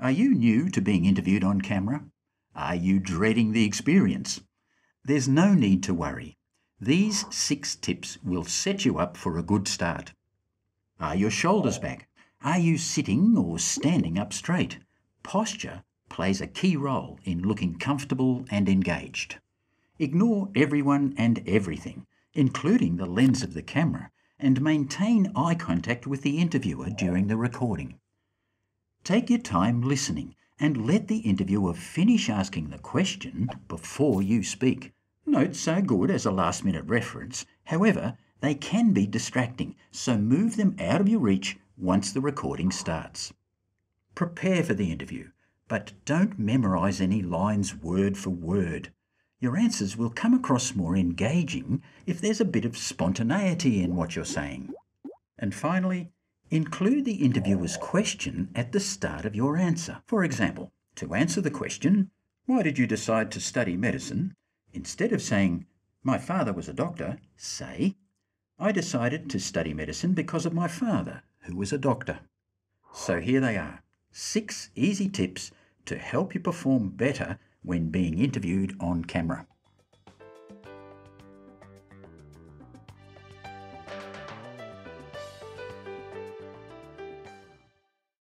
Are you new to being interviewed on camera? Are you dreading the experience? There's no need to worry. These six tips will set you up for a good start. Are your shoulders back? Are you sitting or standing up straight? Posture plays a key role in looking comfortable and engaged. Ignore everyone and everything, including the lens of the camera, and maintain eye contact with the interviewer during the recording. Take your time listening and let the interviewer finish asking the question before you speak. Notes are good as a last minute reference, however, they can be distracting, so move them out of your reach once the recording starts. Prepare for the interview, but don't memorise any lines word for word. Your answers will come across more engaging if there's a bit of spontaneity in what you're saying. And finally, Include the interviewer's question at the start of your answer. For example, to answer the question, Why did you decide to study medicine? instead of saying, My father was a doctor, say, I decided to study medicine because of my father, who was a doctor. So here they are six easy tips to help you perform better when being interviewed on camera.